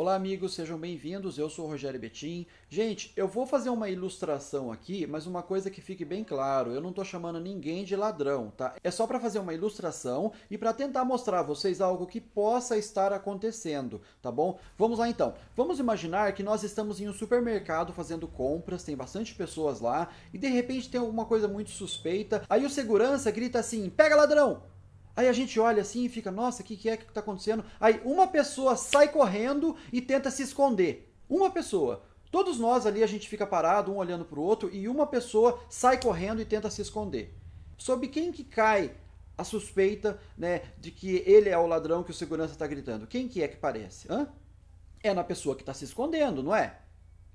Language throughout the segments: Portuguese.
Olá, amigos, sejam bem-vindos. Eu sou o Rogério Betim. Gente, eu vou fazer uma ilustração aqui, mas uma coisa que fique bem claro, eu não estou chamando ninguém de ladrão, tá? É só para fazer uma ilustração e para tentar mostrar a vocês algo que possa estar acontecendo, tá bom? Vamos lá então. Vamos imaginar que nós estamos em um supermercado fazendo compras, tem bastante pessoas lá e de repente tem alguma coisa muito suspeita. Aí o segurança grita assim: "Pega ladrão!" Aí a gente olha assim e fica, nossa, o que, que é que está acontecendo? Aí uma pessoa sai correndo e tenta se esconder. Uma pessoa. Todos nós ali a gente fica parado, um olhando para o outro, e uma pessoa sai correndo e tenta se esconder. Sob quem que cai a suspeita né, de que ele é o ladrão que o segurança está gritando? Quem que é que parece? Hã? É na pessoa que está se escondendo, não é?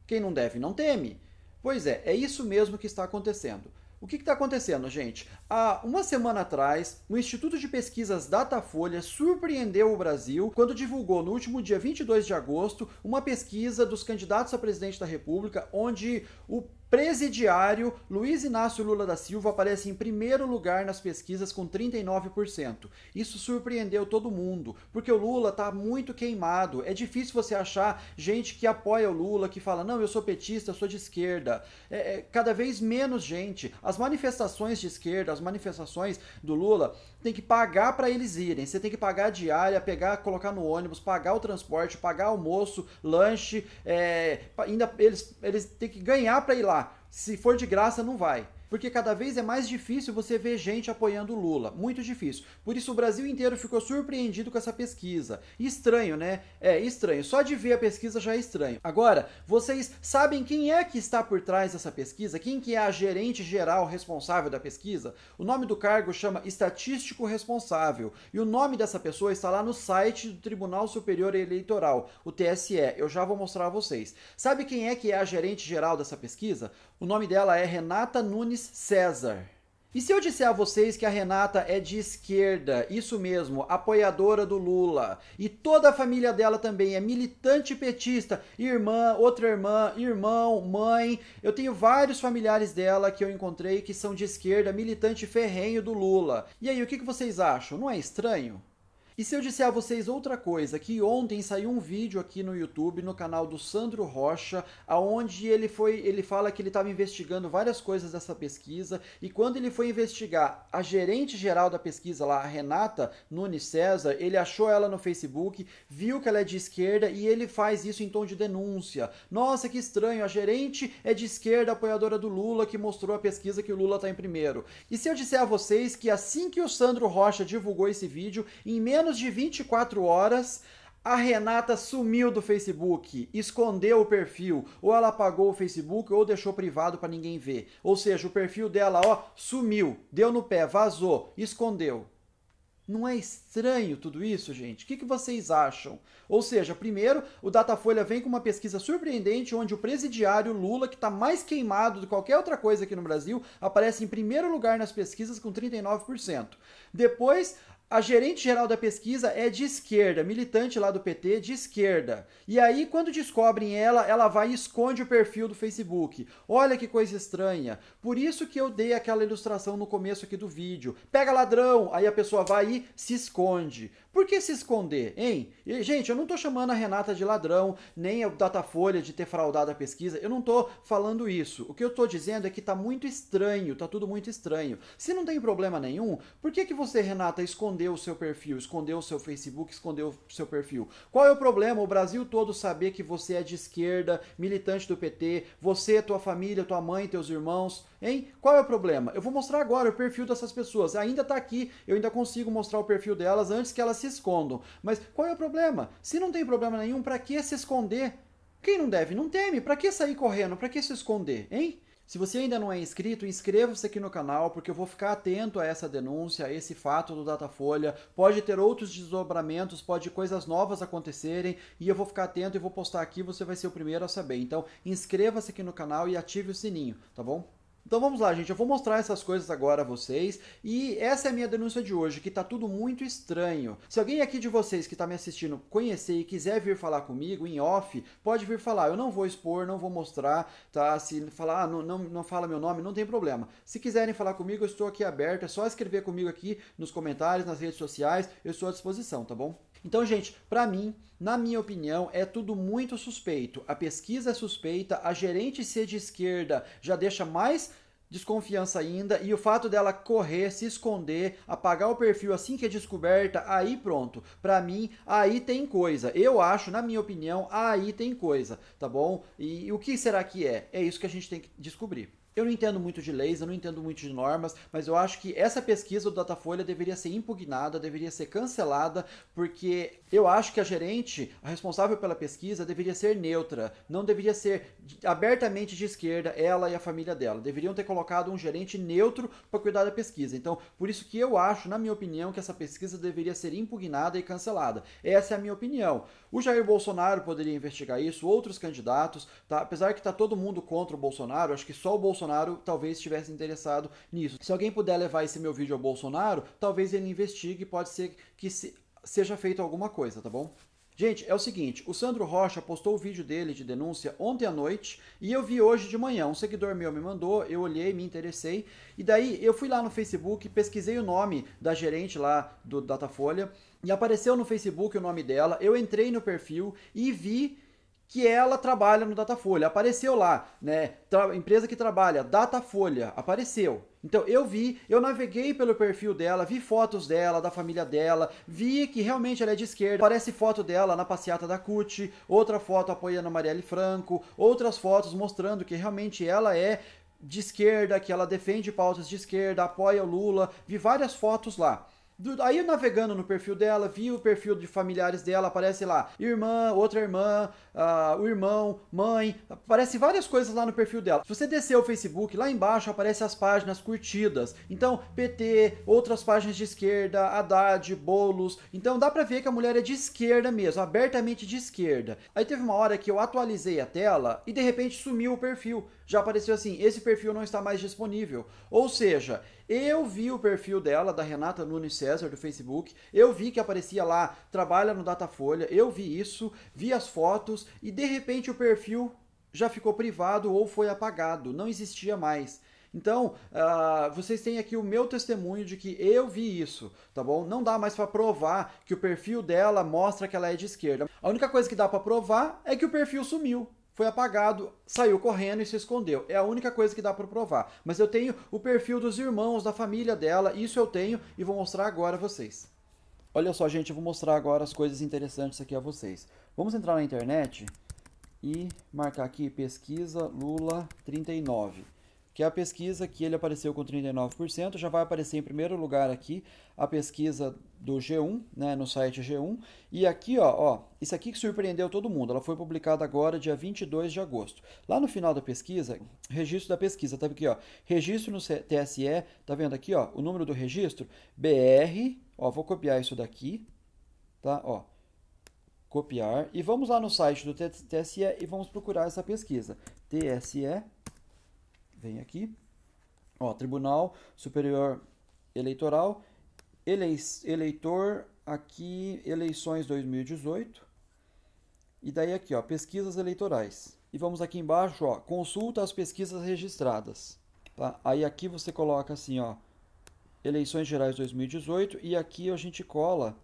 Quem não deve não teme. Pois é, é isso mesmo que está acontecendo. O que está acontecendo, gente? Há uma semana atrás, o Instituto de Pesquisas Datafolha surpreendeu o Brasil quando divulgou no último dia 22 de agosto uma pesquisa dos candidatos a presidente da República, onde o Presidiário Luiz Inácio Lula da Silva aparece em primeiro lugar nas pesquisas com 39%. Isso surpreendeu todo mundo, porque o Lula tá muito queimado. É difícil você achar gente que apoia o Lula, que fala, não, eu sou petista, eu sou de esquerda. É, é, cada vez menos gente. As manifestações de esquerda, as manifestações do Lula, tem que pagar para eles irem. Você tem que pagar a diária, pegar, colocar no ônibus, pagar o transporte, pagar almoço, lanche. É, ainda eles, eles têm que ganhar para ir lá. Se for de graça, não vai. Porque cada vez é mais difícil você ver gente apoiando o Lula. Muito difícil. Por isso o Brasil inteiro ficou surpreendido com essa pesquisa. Estranho, né? É, estranho. Só de ver a pesquisa já é estranho. Agora, vocês sabem quem é que está por trás dessa pesquisa? Quem que é a gerente geral responsável da pesquisa? O nome do cargo chama estatístico responsável. E o nome dessa pessoa está lá no site do Tribunal Superior Eleitoral, o TSE. Eu já vou mostrar a vocês. Sabe quem é que é a gerente geral dessa pesquisa? O nome dela é Renata Nunes César. E se eu disser a vocês que a Renata é de esquerda, isso mesmo, apoiadora do Lula, e toda a família dela também é militante petista, irmã, outra irmã, irmão, mãe. Eu tenho vários familiares dela que eu encontrei que são de esquerda, militante ferrenho do Lula. E aí, o que vocês acham? Não é estranho? E se eu disser a vocês outra coisa, que ontem saiu um vídeo aqui no YouTube, no canal do Sandro Rocha, aonde ele foi, ele fala que ele estava investigando várias coisas dessa pesquisa, e quando ele foi investigar a gerente geral da pesquisa lá, a Renata Nunes César, ele achou ela no Facebook, viu que ela é de esquerda e ele faz isso em tom de denúncia. Nossa, que estranho, a gerente é de esquerda, apoiadora do Lula, que mostrou a pesquisa que o Lula está em primeiro. E se eu disser a vocês que assim que o Sandro Rocha divulgou esse vídeo, em menos menos de 24 horas, a Renata sumiu do Facebook, escondeu o perfil, ou ela apagou o Facebook ou deixou privado para ninguém ver. Ou seja, o perfil dela, ó, sumiu, deu no pé, vazou, escondeu. Não é estranho tudo isso, gente? O que, que vocês acham? Ou seja, primeiro, o Datafolha vem com uma pesquisa surpreendente onde o presidiário Lula, que está mais queimado do que qualquer outra coisa aqui no Brasil, aparece em primeiro lugar nas pesquisas com 39%. Depois, a gerente geral da pesquisa é de esquerda, militante lá do PT, de esquerda. E aí, quando descobrem ela, ela vai e esconde o perfil do Facebook. Olha que coisa estranha. Por isso que eu dei aquela ilustração no começo aqui do vídeo. Pega ladrão, aí a pessoa vai e se esconde. Por que se esconder, hein? E, gente, eu não tô chamando a Renata de ladrão, nem o Datafolha de ter fraudado a pesquisa. Eu não tô falando isso. O que eu tô dizendo é que tá muito estranho, tá tudo muito estranho. Se não tem problema nenhum, por que que você, Renata, escondeu o seu perfil, escondeu o seu Facebook, escondeu o seu perfil? Qual é o problema o Brasil todo saber que você é de esquerda, militante do PT, você, tua família, tua mãe, teus irmãos? Hein? Qual é o problema? Eu vou mostrar agora o perfil dessas pessoas. Ainda está aqui, eu ainda consigo mostrar o perfil delas antes que elas se escondam. Mas qual é o problema? Se não tem problema nenhum, para que se esconder? Quem não deve, não teme. Para que sair correndo? Para que se esconder, hein? Se você ainda não é inscrito, inscreva-se aqui no canal, porque eu vou ficar atento a essa denúncia, a esse fato do Datafolha. Pode ter outros desdobramentos, pode coisas novas acontecerem, e eu vou ficar atento e vou postar aqui, você vai ser o primeiro a saber. Então, inscreva-se aqui no canal e ative o sininho, tá bom? Então vamos lá, gente. Eu vou mostrar essas coisas agora a vocês. E essa é a minha denúncia de hoje, que tá tudo muito estranho. Se alguém aqui de vocês que tá me assistindo conhecer e quiser vir falar comigo em off, pode vir falar. Eu não vou expor, não vou mostrar, tá? Se falar, ah, não, não, não fala meu nome, não tem problema. Se quiserem falar comigo, eu estou aqui aberto. É só escrever comigo aqui nos comentários, nas redes sociais. Eu estou à disposição, tá bom? Então, gente, para mim, na minha opinião, é tudo muito suspeito. A pesquisa é suspeita, a gerente ser de esquerda já deixa mais desconfiança ainda e o fato dela correr, se esconder, apagar o perfil assim que é descoberta, aí pronto. Para mim, aí tem coisa. Eu acho, na minha opinião, aí tem coisa, tá bom? E, e o que será que é? É isso que a gente tem que descobrir. Eu não entendo muito de leis, eu não entendo muito de normas, mas eu acho que essa pesquisa do Datafolha deveria ser impugnada, deveria ser cancelada, porque eu acho que a gerente, a responsável pela pesquisa, deveria ser neutra, não deveria ser abertamente de esquerda, ela e a família dela. Deveriam ter colocado um gerente neutro para cuidar da pesquisa. Então, por isso que eu acho, na minha opinião, que essa pesquisa deveria ser impugnada e cancelada. Essa é a minha opinião. O Jair Bolsonaro poderia investigar isso, outros candidatos, tá? apesar que está todo mundo contra o Bolsonaro, acho que só o Bolsonaro Bolsonaro talvez estivesse interessado nisso. Se alguém puder levar esse meu vídeo ao Bolsonaro, talvez ele investigue, pode ser que se, seja feito alguma coisa, tá bom? Gente, é o seguinte, o Sandro Rocha postou o vídeo dele de denúncia ontem à noite e eu vi hoje de manhã. Um seguidor meu me mandou, eu olhei, me interessei e daí eu fui lá no Facebook, pesquisei o nome da gerente lá do Datafolha e apareceu no Facebook o nome dela. Eu entrei no perfil e vi que ela trabalha no Datafolha. Apareceu lá, né? Tra empresa que trabalha, Datafolha, apareceu. Então eu vi, eu naveguei pelo perfil dela, vi fotos dela, da família dela, vi que realmente ela é de esquerda. Aparece foto dela na passeata da CUT, outra foto apoiando a Marielle Franco, outras fotos mostrando que realmente ela é de esquerda, que ela defende pautas de esquerda, apoia o Lula, vi várias fotos lá. Aí navegando no perfil dela, vi o perfil de familiares dela, aparece lá irmã, outra irmã, uh, o irmão, mãe, aparece várias coisas lá no perfil dela. Se você descer o Facebook, lá embaixo aparecem as páginas curtidas. Então, PT, outras páginas de esquerda, Haddad, Bolos. Então dá pra ver que a mulher é de esquerda mesmo, abertamente de esquerda. Aí teve uma hora que eu atualizei a tela e de repente sumiu o perfil já apareceu assim: esse perfil não está mais disponível. Ou seja, eu vi o perfil dela, da Renata Nunes César, do Facebook, eu vi que aparecia lá, trabalha no Datafolha, eu vi isso, vi as fotos e de repente o perfil já ficou privado ou foi apagado, não existia mais. Então, uh, vocês têm aqui o meu testemunho de que eu vi isso, tá bom? Não dá mais para provar que o perfil dela mostra que ela é de esquerda. A única coisa que dá para provar é que o perfil sumiu foi apagado, saiu correndo e se escondeu. É a única coisa que dá para provar. Mas eu tenho o perfil dos irmãos, da família dela, isso eu tenho e vou mostrar agora a vocês. Olha só, gente, eu vou mostrar agora as coisas interessantes aqui a vocês. Vamos entrar na internet e marcar aqui pesquisa Lula 39 que é a pesquisa que ele apareceu com 39%, já vai aparecer em primeiro lugar aqui a pesquisa do G1, né, no site G1, e aqui, ó, ó, isso aqui que surpreendeu todo mundo, ela foi publicada agora, dia 22 de agosto. Lá no final da pesquisa, registro da pesquisa, tá aqui, ó, registro no TSE, tá vendo aqui, ó, o número do registro, BR, ó, vou copiar isso daqui, tá, ó, copiar, e vamos lá no site do TSE e vamos procurar essa pesquisa, TSE vem aqui, ó, Tribunal Superior Eleitoral, elei eleitor aqui, eleições 2018, e daí aqui, ó, pesquisas eleitorais. E vamos aqui embaixo, ó, consulta as pesquisas registradas. Tá? Aí aqui você coloca assim, ó, eleições gerais 2018 e aqui a gente cola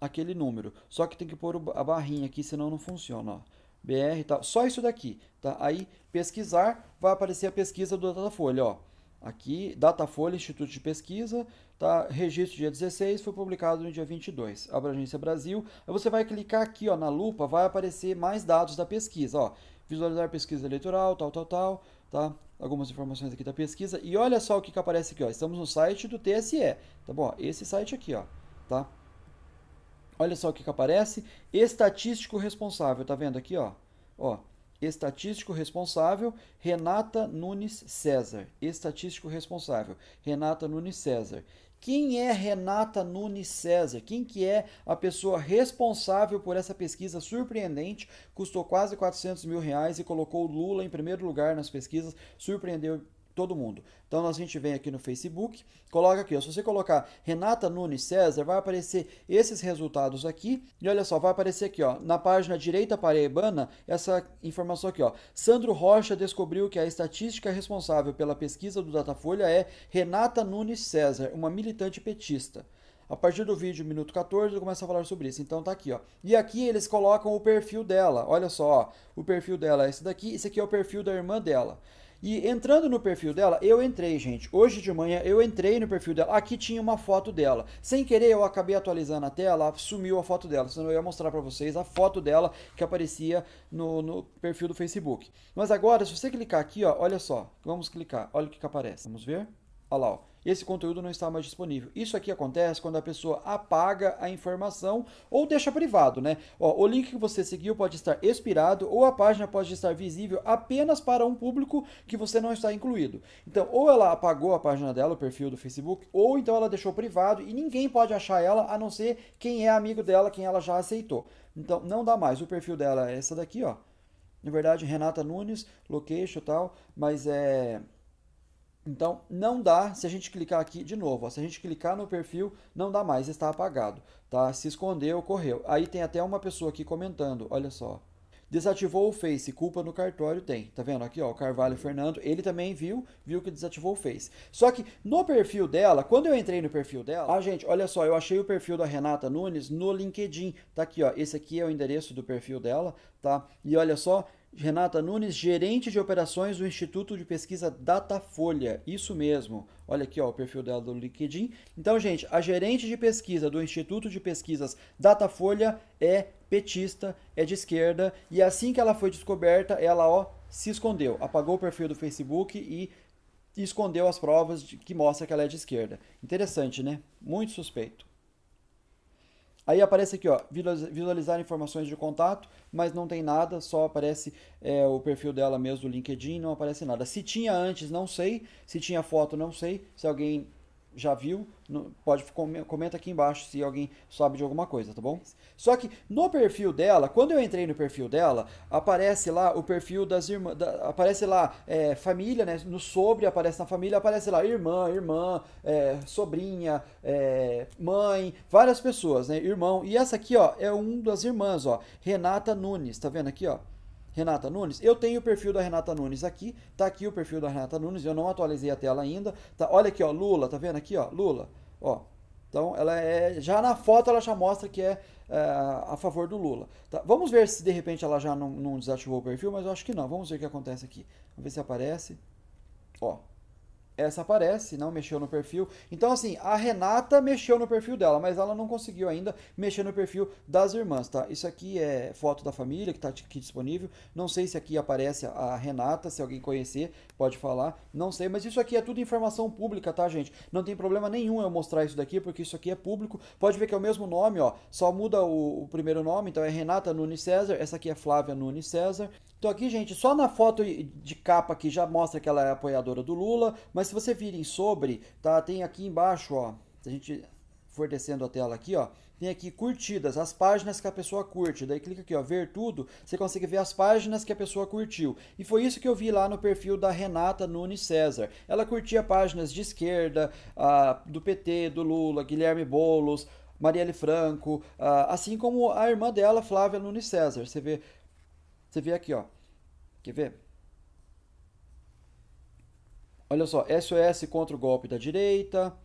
aquele número. Só que tem que pôr a barrinha aqui, senão não funciona, ó. BR e tal. Só isso daqui, tá? Aí pesquisar vai aparecer a pesquisa do Datafolha, ó. Aqui, Datafolha, Instituto de Pesquisa, tá? Registro dia 16, foi publicado no dia 22, abrangência Brasil. Aí você vai clicar aqui, ó, na lupa, vai aparecer mais dados da pesquisa, ó. Visualizar pesquisa eleitoral, tal, tal, tal, tá? Algumas informações aqui da pesquisa. E olha só o que, que aparece aqui, ó. Estamos no site do TSE, tá bom? Esse site aqui, ó, tá? Olha só o que, que aparece: estatístico responsável, tá vendo aqui, ó? Ó, Estatístico responsável, Renata Nunes César. Estatístico responsável, Renata Nunes César. Quem é Renata Nunes César? Quem que é a pessoa responsável por essa pesquisa surpreendente? Custou quase 400 mil reais e colocou Lula em primeiro lugar nas pesquisas. Surpreendeu todo mundo. Então nós, a gente vem aqui no Facebook, coloca aqui, ó, se você colocar Renata Nunes César, vai aparecer esses resultados aqui. E olha só, vai aparecer aqui, ó, na página direita paraibana, essa informação aqui, ó. Sandro Rocha descobriu que a estatística responsável pela pesquisa do Datafolha é Renata Nunes César, uma militante petista. A partir do vídeo, minuto 14, ele começa a falar sobre isso. Então tá aqui, ó. E aqui eles colocam o perfil dela. Olha só, ó. o perfil dela é esse daqui, esse aqui é o perfil da irmã dela. E entrando no perfil dela, eu entrei, gente. Hoje de manhã eu entrei no perfil dela. Aqui tinha uma foto dela. Sem querer, eu acabei atualizando a tela, sumiu a foto dela. Senão eu ia mostrar para vocês a foto dela que aparecia no, no, perfil do Facebook. Mas agora, se você clicar aqui, ó, olha só. Vamos clicar. Olha o que, que aparece. Vamos ver. Olha lá, ó. esse conteúdo não está mais disponível. Isso aqui acontece quando a pessoa apaga a informação ou deixa privado, né? Ó, o link que você seguiu pode estar expirado ou a página pode estar visível apenas para um público que você não está incluído. Então, ou ela apagou a página dela, o perfil do Facebook, ou então ela deixou privado e ninguém pode achar ela a não ser quem é amigo dela, quem ela já aceitou. Então, não dá mais. O perfil dela é essa daqui, ó. Na verdade, Renata Nunes, location e tal, mas é então, não dá, se a gente clicar aqui de novo, ó, se a gente clicar no perfil, não dá mais, está apagado, tá? Se escondeu, correu. Aí tem até uma pessoa aqui comentando, olha só. Desativou o Face, culpa no cartório tem. Tá vendo aqui, ó, o Carvalho Fernando, ele também viu, viu que desativou o Face. Só que no perfil dela, quando eu entrei no perfil dela, ah, gente, olha só, eu achei o perfil da Renata Nunes no LinkedIn. Tá aqui, ó, esse aqui é o endereço do perfil dela, tá? E olha só, Renata Nunes, gerente de operações do Instituto de Pesquisa Datafolha. Isso mesmo. Olha aqui ó, o perfil dela do LinkedIn. Então, gente, a gerente de pesquisa do Instituto de Pesquisas Datafolha é petista, é de esquerda, e assim que ela foi descoberta, ela ó, se escondeu, apagou o perfil do Facebook e escondeu as provas de, que mostra que ela é de esquerda. Interessante, né? Muito suspeito. Aí aparece aqui, ó, visualizar informações de contato, mas não tem nada, só aparece é, o perfil dela mesmo do LinkedIn, não aparece nada. Se tinha antes, não sei. Se tinha foto, não sei. Se alguém já viu, pode comenta aqui embaixo se alguém sabe de alguma coisa, tá bom? Só que no perfil dela, quando eu entrei no perfil dela, aparece lá o perfil das irmãs, da, aparece lá é, família, né? No sobre aparece na família, aparece lá irmã, irmã, é, sobrinha, é, mãe, várias pessoas, né? Irmão. E essa aqui, ó, é um das irmãs, ó, Renata Nunes, tá vendo aqui, ó? Renata Nunes. Eu tenho o perfil da Renata Nunes aqui, tá aqui o perfil da Renata Nunes, eu não atualizei a tela ainda. Tá, olha aqui, ó, Lula, tá vendo aqui, ó, Lula. Ó. Então, ela é já na foto ela já mostra que é, é a favor do Lula. Tá, vamos ver se de repente ela já não, não desativou o perfil, mas eu acho que não. Vamos ver o que acontece aqui. Vamos ver se aparece. Ó, essa aparece, não mexeu no perfil. Então, assim, a Renata mexeu no perfil dela, mas ela não conseguiu ainda mexer no perfil das irmãs, tá? Isso aqui é foto da família que tá aqui disponível. Não sei se aqui aparece a Renata, se alguém conhecer, pode falar. Não sei, mas isso aqui é tudo informação pública, tá, gente? Não tem problema nenhum eu mostrar isso daqui, porque isso aqui é público. Pode ver que é o mesmo nome, ó. Só muda o, o primeiro nome, então é Renata Nunes César. Essa aqui é Flávia Nunes César. Então aqui, gente, só na foto de capa que já mostra que ela é apoiadora do Lula, mas mas se você virem sobre, tá? Tem aqui embaixo, ó. Se a gente for descendo a tela aqui, ó. Tem aqui curtidas, as páginas que a pessoa curte. Daí clica aqui, ó, ver tudo. Você consegue ver as páginas que a pessoa curtiu. E foi isso que eu vi lá no perfil da Renata Nunes César. Ela curtia páginas de esquerda, ah, do PT, do Lula, Guilherme Boulos, Marielle Franco, ah, assim como a irmã dela, Flávia Nunes César. Você vê, você vê aqui, ó. Quer ver? Olha só, SOS contra o golpe da direita,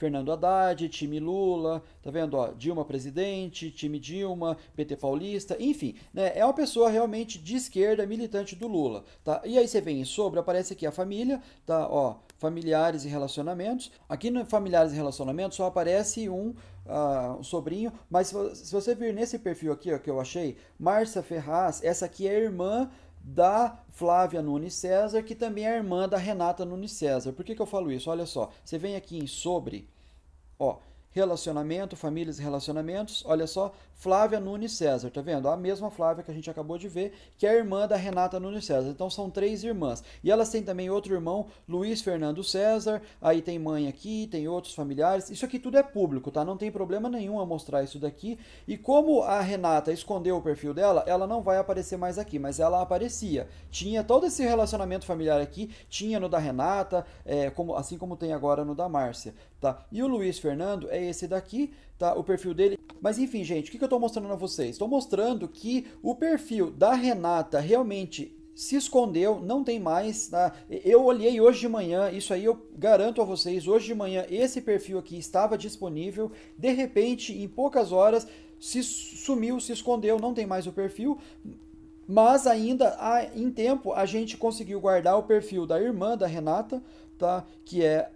Fernando Haddad, time Lula, tá vendo? Ó, Dilma presidente, time Dilma, PT paulista, enfim, né? É uma pessoa realmente de esquerda, militante do Lula, tá? E aí você vem em sobre, aparece aqui a família, tá? Ó, familiares e relacionamentos. Aqui no familiares e relacionamentos só aparece um, uh, um sobrinho, mas se você vir nesse perfil aqui, ó, que eu achei, Marcia Ferraz, essa aqui é irmã da Flávia Nunes César, que também é irmã da Renata Nunes César. Por que, que eu falo isso? Olha só, você vem aqui em sobre, ó, relacionamento, famílias e relacionamentos, olha só, Flávia Nunes César, tá vendo? A mesma Flávia que a gente acabou de ver, que é a irmã da Renata Nunes César. Então são três irmãs. E elas têm também outro irmão, Luiz Fernando César, aí tem mãe aqui, tem outros familiares. Isso aqui tudo é público, tá? Não tem problema nenhum a mostrar isso daqui. E como a Renata escondeu o perfil dela, ela não vai aparecer mais aqui, mas ela aparecia. Tinha todo esse relacionamento familiar aqui, tinha no da Renata, é, como, assim como tem agora no da Márcia, tá? E o Luiz Fernando é esse daqui, tá? O perfil dele. Mas enfim, gente, o que, que eu estou mostrando a vocês? Estou mostrando que o perfil da Renata realmente se escondeu, não tem mais. Tá? Eu olhei hoje de manhã, isso aí eu garanto a vocês, hoje de manhã esse perfil aqui estava disponível. De repente, em poucas horas, se sumiu, se escondeu, não tem mais o perfil. Mas ainda em tempo a gente conseguiu guardar o perfil da irmã da Renata, tá? Que é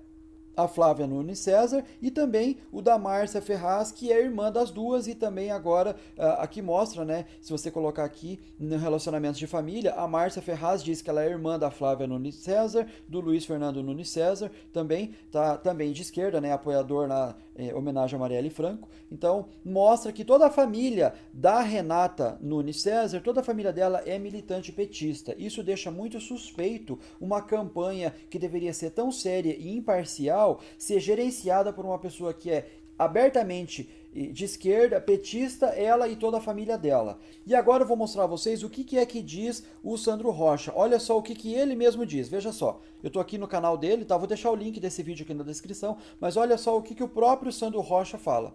a Flávia Nunes César e também o da Márcia Ferraz, que é irmã das duas e também agora aqui ah, mostra, né? Se você colocar aqui no relacionamentos de família, a Márcia Ferraz diz que ela é irmã da Flávia Nunes César, do Luiz Fernando Nunes César, também tá também de esquerda, né? Apoiador na, é, homenagem a Marielle Franco. Então, mostra que toda a família da Renata Nunes César, toda a família dela é militante petista. Isso deixa muito suspeito uma campanha que deveria ser tão séria e imparcial ser gerenciada por uma pessoa que é abertamente de esquerda, petista, ela e toda a família dela. E agora eu vou mostrar a vocês o que, que é que diz o Sandro Rocha. Olha só o que, que ele mesmo diz, veja só. Eu estou aqui no canal dele, tá? Vou deixar o link desse vídeo aqui na descrição, mas olha só o que, que o próprio Sandro Rocha fala.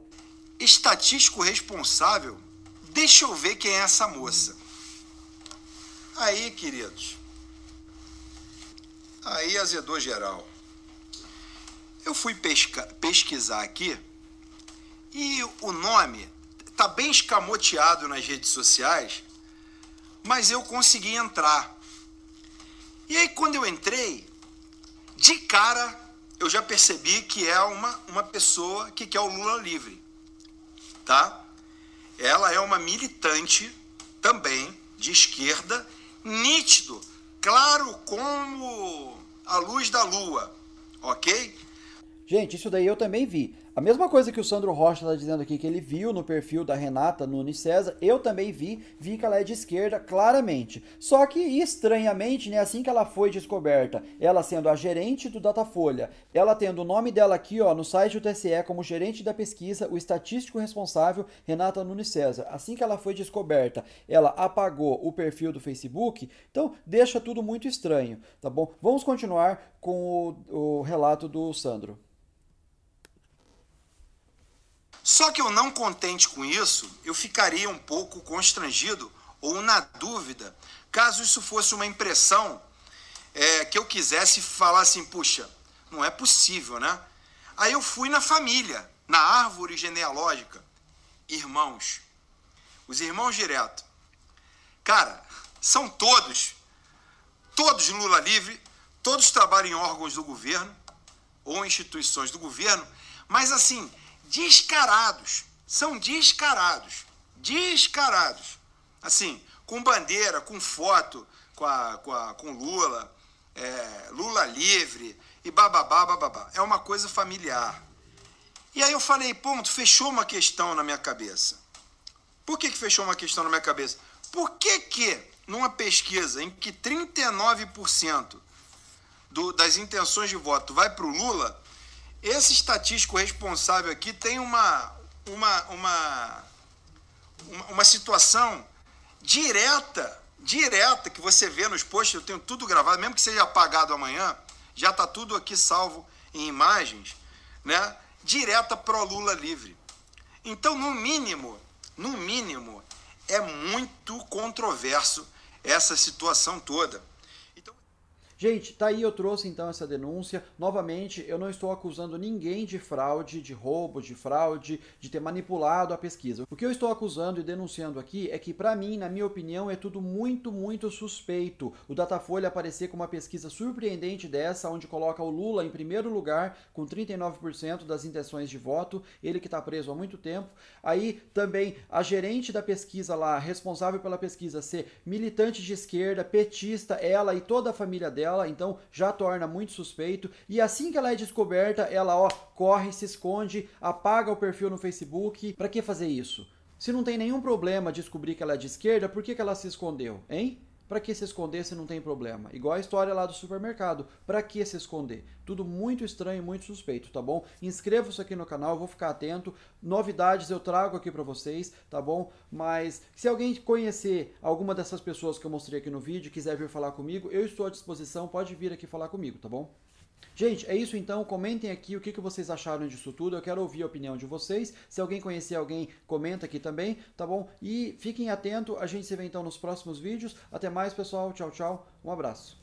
Estatístico responsável? Deixa eu ver quem é essa moça. Aí, queridos. Aí azedou geral. Eu fui pesca pesquisar aqui e o nome está bem escamoteado nas redes sociais, mas eu consegui entrar. E aí, quando eu entrei, de cara eu já percebi que é uma, uma pessoa que quer o Lula livre. Tá? Ela é uma militante também de esquerda, nítido, claro como a luz da lua, ok? Gente, isso daí eu também vi. A mesma coisa que o Sandro Rocha está dizendo aqui, que ele viu no perfil da Renata Nunes César, eu também vi, vi que ela é de esquerda, claramente. Só que, estranhamente, né, assim que ela foi descoberta, ela sendo a gerente do Datafolha, ela tendo o nome dela aqui ó, no site do TSE como gerente da pesquisa, o estatístico responsável, Renata Nunes César. Assim que ela foi descoberta, ela apagou o perfil do Facebook, então deixa tudo muito estranho, tá bom? Vamos continuar com o, o relato do Sandro. Só que eu não contente com isso, eu ficaria um pouco constrangido ou na dúvida, caso isso fosse uma impressão é, que eu quisesse falar assim, puxa, não é possível, né? Aí eu fui na família, na árvore genealógica, irmãos, os irmãos direto. Cara, são todos, todos Lula livre, todos trabalham em órgãos do governo ou instituições do governo, mas assim, descarados. São descarados. Descarados. Assim, com bandeira, com foto, com, a, com, a, com Lula, é, Lula livre e bababá, bababá. É uma coisa familiar. E aí eu falei, ponto, fechou uma questão na minha cabeça. Por que, que fechou uma questão na minha cabeça? Por que que, numa pesquisa em que 39% do, das intenções de voto vai para o Lula, esse estatístico responsável aqui tem uma, uma, uma, uma situação direta, direta que você vê nos posts, eu tenho tudo gravado, mesmo que seja apagado amanhã, já está tudo aqui salvo em imagens, né? Direta pro Lula livre. Então, no mínimo, no mínimo, é muito controverso essa situação toda. Gente, tá aí eu trouxe então essa denúncia. Novamente, eu não estou acusando ninguém de fraude, de roubo, de fraude, de ter manipulado a pesquisa. O que eu estou acusando e denunciando aqui é que para mim, na minha opinião, é tudo muito, muito suspeito. O Datafolha aparecer com uma pesquisa surpreendente dessa, onde coloca o Lula em primeiro lugar com 39% das intenções de voto, ele que está preso há muito tempo. Aí também a gerente da pesquisa lá, responsável pela pesquisa, ser militante de esquerda, petista, ela e toda a família dela dela, então já torna muito suspeito. E assim que ela é descoberta, ela ó, corre, se esconde, apaga o perfil no Facebook. Para que fazer isso? Se não tem nenhum problema descobrir que ela é de esquerda, por que, que ela se escondeu, hein? Para que se esconder se não tem problema? Igual a história lá do supermercado. Para que se esconder? Tudo muito estranho, muito suspeito, tá bom? Inscreva-se aqui no canal, vou ficar atento. Novidades eu trago aqui para vocês, tá bom? Mas se alguém conhecer alguma dessas pessoas que eu mostrei aqui no vídeo, quiser vir falar comigo, eu estou à disposição, pode vir aqui falar comigo, tá bom? Gente, é isso então. Comentem aqui o que, vocês acharam disso tudo. Eu quero ouvir a opinião de vocês. Se alguém conhecer alguém, comenta aqui também, tá bom? E fiquem atentos. A gente se vê então nos próximos vídeos. Até mais, pessoal. Tchau, tchau. Um abraço.